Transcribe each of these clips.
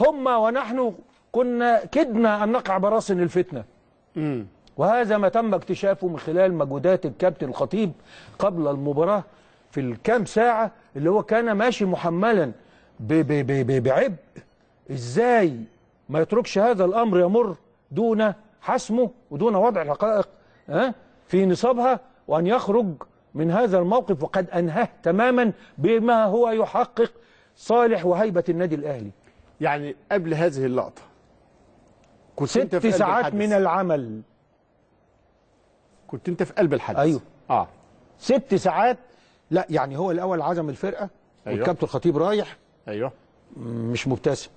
هم ونحن كنا كدنا أن نقع براس الفتنة وهذا ما تم اكتشافه من خلال مجهودات الكابتن الخطيب قبل المباراة في الكام ساعة اللي هو كان ماشي محملا بعبء ازاي ما يتركش هذا الأمر يمر دون حسمه ودون وضع الحقائق في نصابها وأن يخرج من هذا الموقف وقد أنهاه تماما بما هو يحقق صالح وهيبة النادي الأهلي يعني قبل هذه اللقطة كنت ست انت في ساعات الحدث. من العمل كنت انت في قلب الحدث ايوه اه ست ساعات لا يعني هو الاول عزم الفرقه أيوه. والكابتن الخطيب رايح ايوه مش مبتسم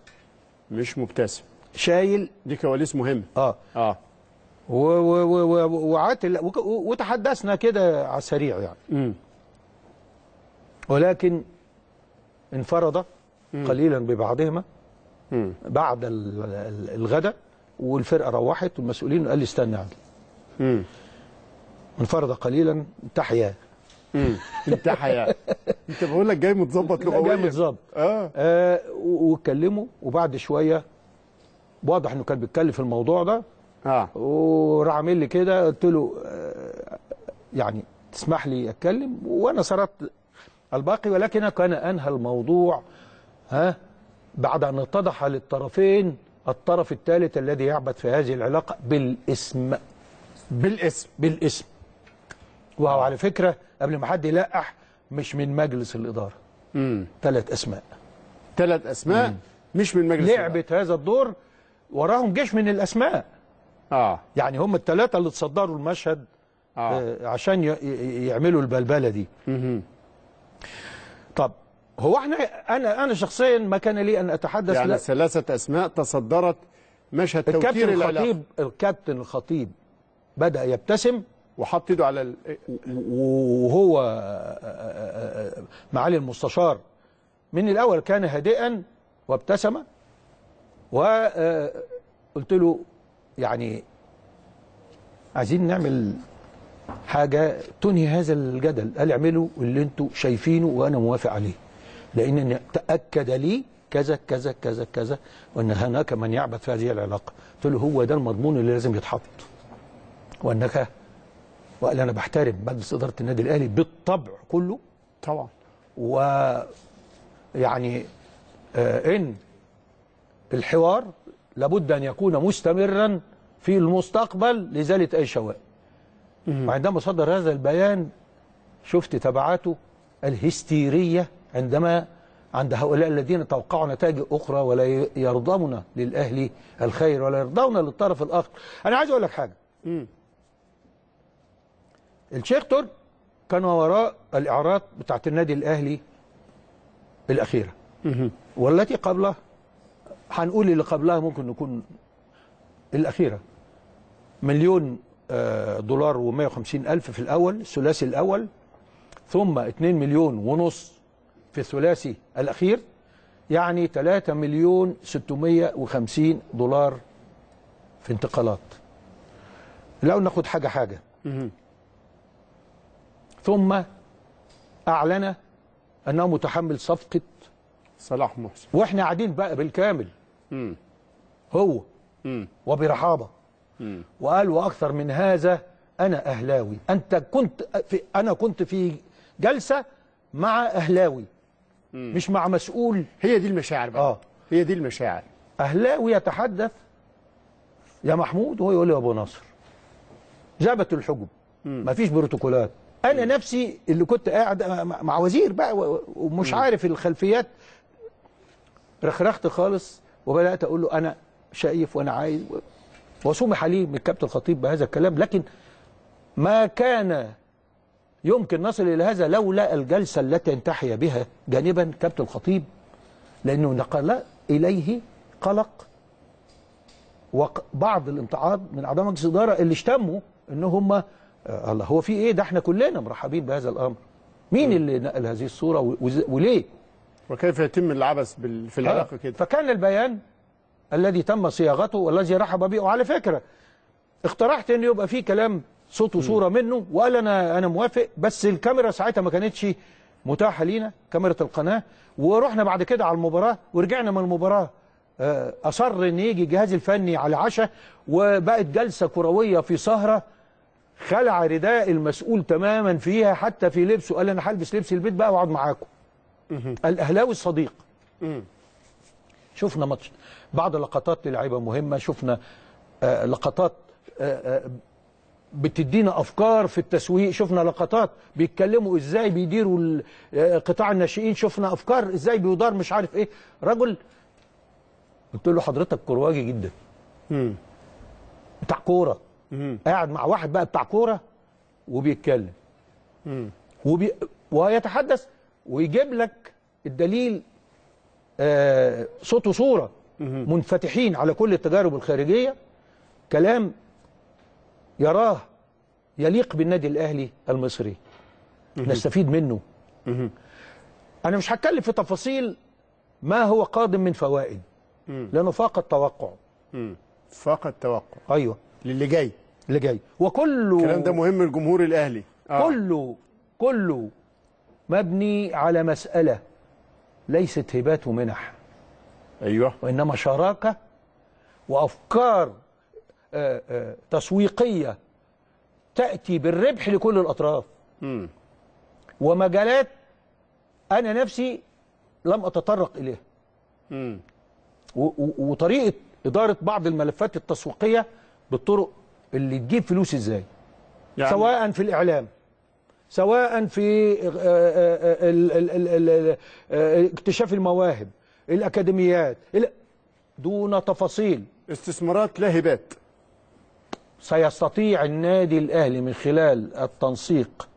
مش مبتسم شايل دي كواليس مهمه اه اه و و و وعاتل وتحدثنا كده على السريع يعني امم ولكن انفرد قليلا ببعضهما بعد الغداء والفرقه روحت والمسؤولين قال لي استنى يا انفرد قليلا تحيا تحيا انت بقول لك جاي متظبط لغويا جاي متظبط اه, آه واتكلموا وبعد شويه واضح انه كان بيتكلم في الموضوع ده اه وراح عامل لي كده قلت له آه، يعني تسمح لي اتكلم وانا سردت الباقي ولكن كان انهى الموضوع ها بعد أن اتضح للطرفين الطرف الثالث الذي يعبد في هذه العلاقة بالاسم بالاسم بالاسم وهو على فكرة قبل ما حد يلقح مش من مجلس الإدارة امم ثلاث أسماء ثلاث أسماء مم. مش من مجلس لعبت هذا الدور وراهم جيش من الأسماء آه. يعني هم الثلاثة اللي تصدروا المشهد آه. آه عشان يعملوا البلبلة دي مم. طب هو احنا انا انا شخصيا ما كان لي ان اتحدث يعني ثلاثه اسماء تصدرت مشهد توتير الكابتن الخطيب الكابتن الخطيب بدا يبتسم وحط ايده على ال... وهو آه، آه، آه، معالي المستشار من الاول كان هادئا وابتسم وقلت له يعني عايزين نعمل حاجه تنهي هذا الجدل قال اعملوا اللي انتم شايفينه وانا موافق عليه لأنني تأكد لي كذا كذا كذا كذا وأن هناك من يعبث في هذه العلاقة قلت له هو ده المضمون اللي لازم يتحط وأنك وقال أنا بحترم مجلس إدارة النادي الأهلي بالطبع كله طبعا يعني آه إن الحوار لابد أن يكون مستمرا في المستقبل لزالة أي شواء وعندما صدر هذا البيان شفت تبعاته الهستيرية عندما عند هؤلاء الذين توقعوا نتائج أخرى ولا يرضون للأهلي الخير ولا يرضون للطرف الآخر أنا عايز أقول لك حاجة م. الشيخ ترك كان وراء الاعراض بتاعت النادي الأهلي الأخيرة والتي قبلها هنقول اللي قبلها ممكن نكون الأخيرة مليون آه، دولار و150 ألف في الأول الثلاثي الأول ثم 2 مليون ونص في الثلاثي الأخير يعني 3 مليون 650 دولار في انتقالات لو ناخد حاجة حاجة ثم أعلن أنه متحمل صفقة صلاح محسن وإحنا قاعدين بقى بالكامل هو وبرحابة وقال وأكثر من هذا أنا أهلاوي أنت كنت في أنا كنت في جلسة مع أهلاوي مم. مش مع مسؤول هي دي المشاعر بقى آه. هي دي المشاعر اهلاوي يتحدث يا محمود وهو يقول لي يا ابو ناصر جابت الحجب مفيش بروتوكولات انا مم. نفسي اللي كنت قاعد مع وزير بقى ومش مم. عارف الخلفيات رخرخت خالص وبدات اقول له انا شايف وانا عايز وسمح لي من الكابتن الخطيب بهذا الكلام لكن ما كان يمكن نصل إلى هذا لولا الجلسة التي انتحي بها جانبا كابتن الخطيب لأنه نقل إليه قلق وبعض الامتعاض من أعضاء مجلس الإدارة اللي اشتموا إن هم آه، الله هو في إيه ده إحنا كلنا مرحبين بهذا الأمر مين اللي نقل هذه الصورة وليه وكيف يتم العبث في آه، العلاقة كده فكان البيان الذي تم صياغته والذي رحب به وعلى فكرة اقترحت ان يبقى في كلام صوت وصوره منه وقال انا انا موافق بس الكاميرا ساعتها ما كانتش متاحه لينا كاميرا القناه ورحنا بعد كده على المباراه ورجعنا من المباراه آه، اصر ان يجي الجهاز الفني على عشاء وبقت جلسه كرويه في سهره خلع رداء المسؤول تماما فيها حتى في لبسه قال انا هلبس لبس البيت بقى واقعد معاكم الاهلاوي الصديق شفنا ماتش بعض لقطات للعيبه مهمه شفنا آه، لقطات آه، بتدينا افكار في التسويق شفنا لقطات بيتكلموا ازاي بيديروا آه، قطاع الناشئين شفنا افكار ازاي بيدار مش عارف ايه رجل قلت له حضرتك كرواجي جدا بتاع كوره قاعد مع واحد بقى بتاع كوره وبيتكلم وبي... ويتحدث ويجيب لك الدليل آه صوت وصوره منفتحين على كل التجارب الخارجيه كلام يراه يليق بالنادي الأهلي المصري نستفيد منه أنا مش هتكلم في تفاصيل ما هو قادم من فوائد لأنه فاق التوقع فاق التوقع أيوه للي جاي اللي جاي وكله الكلام ده مهم لجمهور الأهلي آه. كله كله مبني على مسألة ليست هبات ومنح أيوه وإنما شراكة وأفكار آه، آه، تسويقية تأتي بالربح لكل الأطراف ومجالات أنا نفسي لم أتطرق إليها وطريقة إدارة بعض الملفات التسويقية بالطرق اللي تجيب فلوس إزاي يعني سواء في الإعلام سواء في آه، اكتشاف المواهب الأكاديميات دون تفاصيل استثمارات لا هبات سيستطيع النادي الاهلي من خلال التنسيق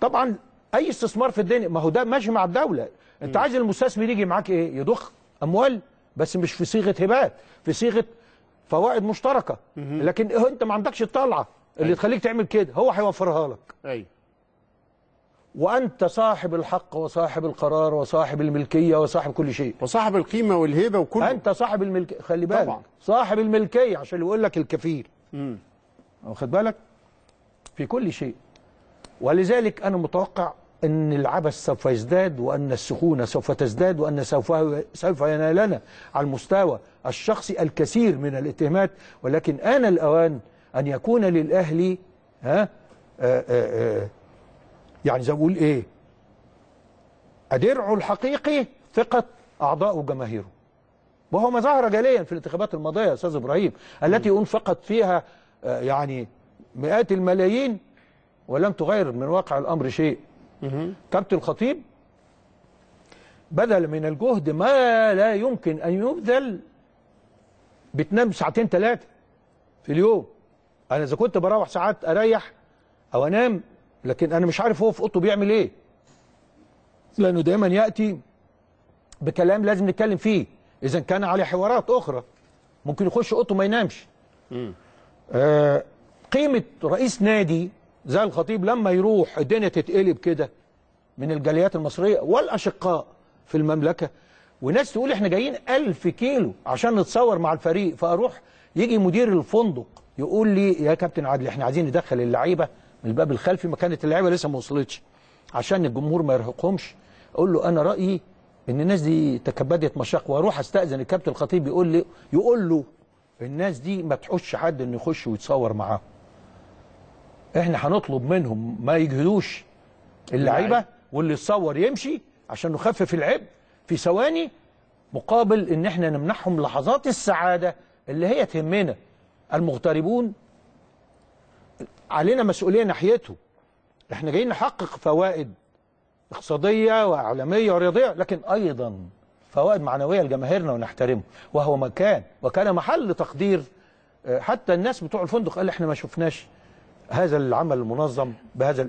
طبعا اي استثمار في الدنيا ما هو ده ماشي مع الدوله انت عايز المستثمر يجي معاك ايه يضخ اموال بس مش في صيغه هبات في صيغه فوائد مشتركه لكن لكن انت ما عندكش الطلعه اللي أي. أيوه. تخليك تعمل كده هو هيوفرها لك ايوه وأنت صاحب الحق وصاحب القرار وصاحب الملكية وصاحب كل شيء وصاحب القيمة والهيبة وكل أنت صاحب الملكية خلي بالك طبعا. صاحب الملكية عشان يقول لك الكفيل واخد بالك في كل شيء ولذلك انا متوقع ان العبث سوف يزداد وان السخونه سوف تزداد وان سوف سوف ينالنا على المستوى الشخصي الكثير من الاتهامات ولكن ان الاوان ان يكون للاهلي ها آآ آه، آآ آه، آه، يعني زي بقول ايه درعه الحقيقي ثقه اعضائه وجماهيره وهو ما ظهر جليا في الانتخابات الماضية يا أستاذ إبراهيم التي أنفقت فيها آه، يعني مئات الملايين ولم تغير من واقع الأمر شيء كابتن الخطيب بذل من الجهد ما لا يمكن أن يبذل بتنام ساعتين ثلاثة في اليوم أنا إذا كنت بروح ساعات أريح أو أنام لكن أنا مش عارف هو في أوضته بيعمل إيه لأنه دايما يأتي بكلام لازم نتكلم فيه إذا كان عليه حوارات أخرى ممكن يخش أوضته ما ينامش آه قيمة رئيس نادي زي الخطيب لما يروح الدنيا تتقلب كده من الجاليات المصرية والأشقاء في المملكة وناس تقول احنا جايين ألف كيلو عشان نتصور مع الفريق فأروح يجي مدير الفندق يقول لي يا كابتن عادل احنا عايزين ندخل اللعيبة من الباب الخلفي مكانة اللعيبة لسه ما وصلتش عشان الجمهور ما يرهقهمش أقول له أنا رأيي ان الناس دي تكبدت مشاق واروح استاذن الكابتن الخطيب يقول لي يقول له الناس دي ما تحش حد انه يخش ويتصور معاهم احنا هنطلب منهم ما يجهدوش اللعيبه واللي يتصور يمشي عشان نخفف العبء في ثواني مقابل ان احنا نمنحهم لحظات السعاده اللي هي تهمنا المغتربون علينا مسؤوليه ناحيته احنا جايين نحقق فوائد اقتصادية وإعلامية ورياضية لكن أيضا فوائد معنوية لجماهيرنا ونحترمه وهو مكان وكان محل تقدير آه، حتى الناس بتوع الفندق قال احنا ما شفناش هذا العمل المنظم بهذا